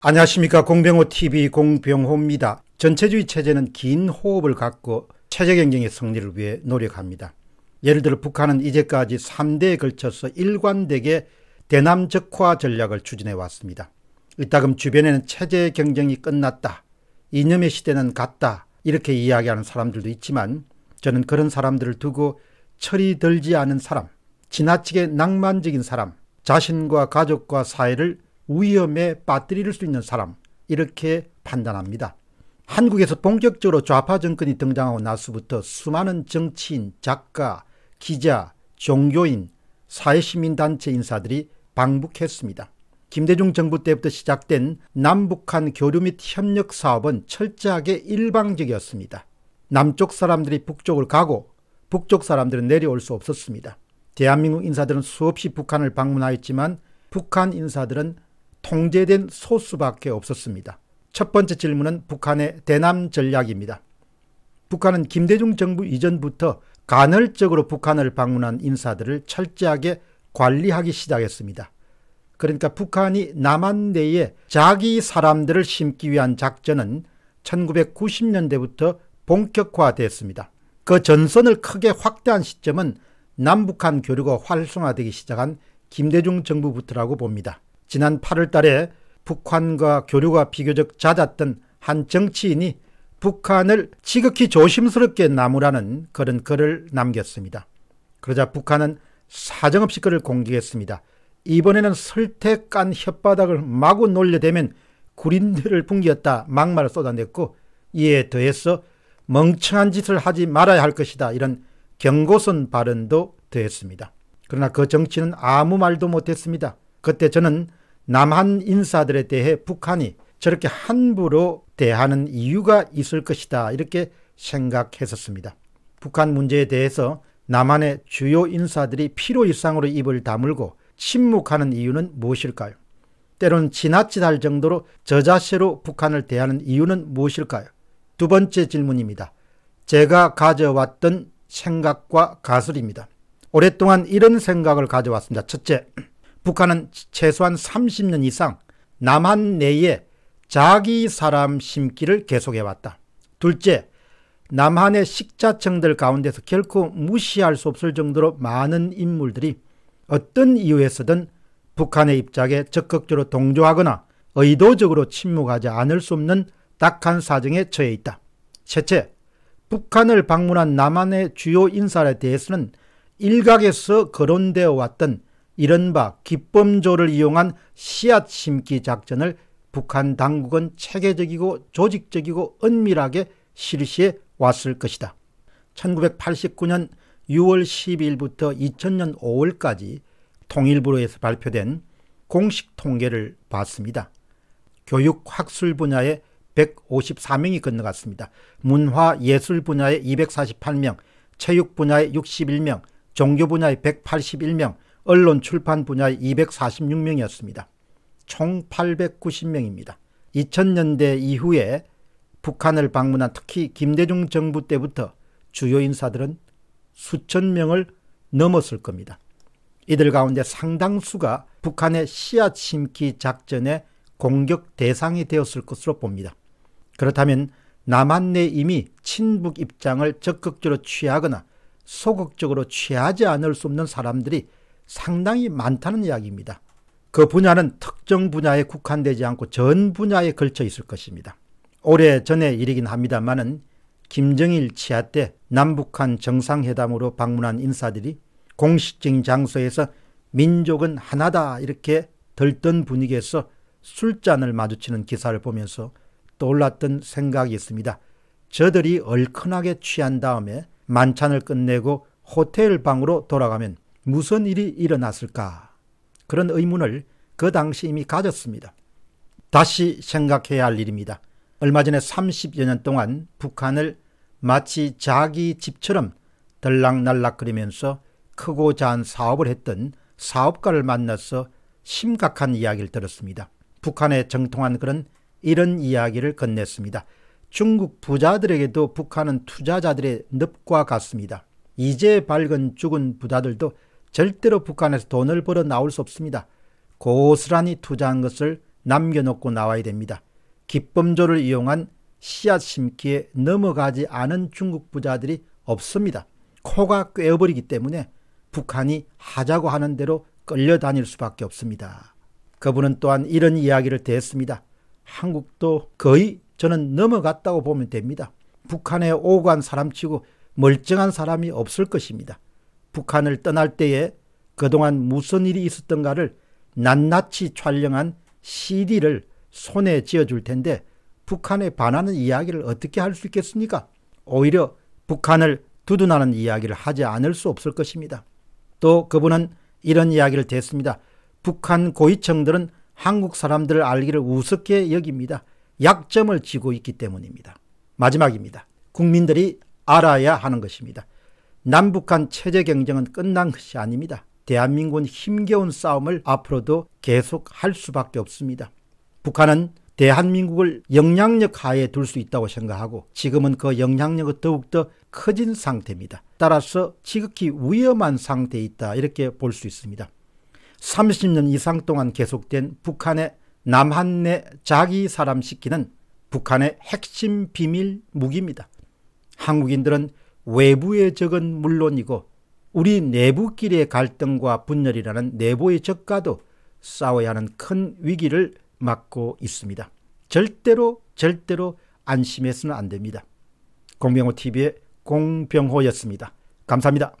안녕하십니까 공병호TV 공병호입니다. 전체주의 체제는 긴 호흡을 갖고 체제 경쟁의 승리를 위해 노력합니다. 예를 들어 북한은 이제까지 3대에 걸쳐서 일관되게 대남적화 전략을 추진해 왔습니다. 이따금 주변에는 체제 경쟁이 끝났다. 이념의 시대는 갔다. 이렇게 이야기하는 사람들도 있지만 저는 그런 사람들을 두고 철이 들지 않은 사람, 지나치게 낭만적인 사람, 자신과 가족과 사회를 위험에 빠뜨릴 수 있는 사람 이렇게 판단합니다. 한국에서 본격적으로 좌파 정권이 등장하고 나서부터 수많은 정치인, 작가, 기자, 종교인, 사회시민단체 인사들이 방북했습니다. 김대중 정부 때부터 시작된 남북한 교류 및 협력 사업은 철저하게 일방적이었습니다. 남쪽 사람들이 북쪽을 가고 북쪽 사람들은 내려올 수 없었습니다. 대한민국 인사들은 수없이 북한을 방문하였지만 북한 인사들은 통제된 소수밖에 없었습니다. 첫 번째 질문은 북한의 대남 전략입니다. 북한은 김대중 정부 이전부터 간헐적으로 북한을 방문한 인사들을 철저하게 관리하기 시작했습니다. 그러니까 북한이 남한 내에 자기 사람들을 심기 위한 작전은 1990년대부터 본격화됐습니다그 전선을 크게 확대한 시점은 남북한 교류가 활성화되기 시작한 김대중 정부부터라고 봅니다. 지난 8월 달에 북한과 교류가 비교적 잦았던 한 정치인이 북한을 지극히 조심스럽게 나무라는 그런 글을 남겼습니다. 그러자 북한은 사정없이 글을 공개했습니다. 이번에는 설태 깐 혓바닥을 마구 놀려대면 구린들을풍겼다 막말을 쏟아냈고 이에 더해서 멍청한 짓을 하지 말아야 할 것이다 이런 경고선 발언도 더했습니다. 그러나 그 정치는 아무 말도 못했습니다. 그때 저는 남한 인사들에 대해 북한이 저렇게 함부로 대하는 이유가 있을 것이다 이렇게 생각했었습니다. 북한 문제에 대해서 남한의 주요 인사들이 필요 이상으로 입을 다물고 침묵하는 이유는 무엇일까요? 때론 지나치할 정도로 저자세로 북한을 대하는 이유는 무엇일까요? 두 번째 질문입니다. 제가 가져왔던 생각과 가설입니다. 오랫동안 이런 생각을 가져왔습니다. 첫째, 북한은 최소한 30년 이상 남한 내에 자기 사람 심기를 계속해왔다. 둘째, 남한의 식자층들 가운데서 결코 무시할 수 없을 정도로 많은 인물들이 어떤 이유에서든 북한의 입장에 적극적으로 동조하거나 의도적으로 침묵하지 않을 수 없는 딱한 사정에 처해 있다. 셋째, 북한을 방문한 남한의 주요 인사에 대해서는 일각에서 거론되어 왔던 이른바 기법조를 이용한 씨앗 심기 작전을 북한 당국은 체계적이고 조직적이고 은밀하게 실시해 왔을 것이다. 1989년 6월 12일부터 2000년 5월까지 통일부로에서 발표된 공식 통계를 봤습니다. 교육 학술 분야에 154명이 건너갔습니다. 문화 예술 분야에 248명, 체육 분야에 61명, 종교 분야에 181명, 언론 출판 분야 246명이었습니다. 총 890명입니다. 2000년대 이후에 북한을 방문한 특히 김대중 정부 때부터 주요 인사들은 수천 명을 넘었을 겁니다. 이들 가운데 상당수가 북한의 시앗 침키 작전의 공격 대상이 되었을 것으로 봅니다. 그렇다면 남한 내 이미 친북 입장을 적극적으로 취하거나 소극적으로 취하지 않을 수 없는 사람들이 상당히 많다는 이야기입니다. 그 분야는 특정 분야에 국한되지 않고 전 분야에 걸쳐 있을 것입니다. 오래 전에 일이긴 합니다만은 김정일 치하 때 남북한 정상회담으로 방문한 인사들이 공식적인 장소에서 민족은 하나다 이렇게 들뜬 분위기에서 술잔을 마주치는 기사를 보면서 떠올랐던 생각이 있습니다. 저들이 얼큰하게 취한 다음에 만찬을 끝내고 호텔 방으로 돌아가면 무슨 일이 일어났을까? 그런 의문을 그 당시 이미 가졌습니다. 다시 생각해야 할 일입니다. 얼마 전에 30여 년 동안 북한을 마치 자기 집처럼 덜락날락거리면서 크고 잔 사업을 했던 사업가를 만나서 심각한 이야기를 들었습니다. 북한의 정통한 그런 이런 이야기를 건넸습니다. 중국 부자들에게도 북한은 투자자들의 늪과 같습니다. 이제 밝은 죽은 부자들도 절대로 북한에서 돈을 벌어 나올 수 없습니다. 고스란히 투자한 것을 남겨놓고 나와야 됩니다. 기쁨조를 이용한 씨앗 심기에 넘어가지 않은 중국 부자들이 없습니다. 코가 꿰어버리기 때문에 북한이 하자고 하는 대로 끌려다닐 수밖에 없습니다. 그분은 또한 이런 이야기를 대했습니다. 한국도 거의 저는 넘어갔다고 보면 됩니다. 북한에 오고 간 사람치고 멀쩡한 사람이 없을 것입니다. 북한을 떠날 때에 그동안 무슨 일이 있었던가를 낱낱이 촬영한 CD를 손에 쥐어줄 텐데 북한에 반하는 이야기를 어떻게 할 수 있겠습니까? 오히려 북한을 두둔하는 이야기를 하지 않을 수 없을 것입니다. 또 그분은 이런 이야기를 댔습니다. 북한 고위층들은 한국 사람들을 알기를 우습게 여깁니다. 약점을 지고 있기 때문입니다. 마지막입니다. 국민들이 알아야 하는 것입니다. 남북한 체제 경쟁은 끝난 것이 아닙니다. 대한민국은 힘겨운 싸움을 앞으로도 계속할 수밖에 없습니다. 북한은 대한민국을 영향력 하에 둘 수 있다고 생각하고 지금은 그 영향력이 더욱더 커진 상태입니다. 따라서 지극히 위험한 상태에 있다 이렇게 볼 수 있습니다. 30년 이상 동안 계속된 북한의 남한 내 자기 사람시키는 북한의 핵심 비밀 무기입니다. 한국인들은 외부의 적은 물론이고 우리 내부끼리의 갈등과 분열이라는 내부의 적과도 싸워야 하는 큰 위기를 맞고 있습니다. 절대로 절대로 안심해서는 안 됩니다. 공병호 TV의 공병호였습니다. 감사합니다.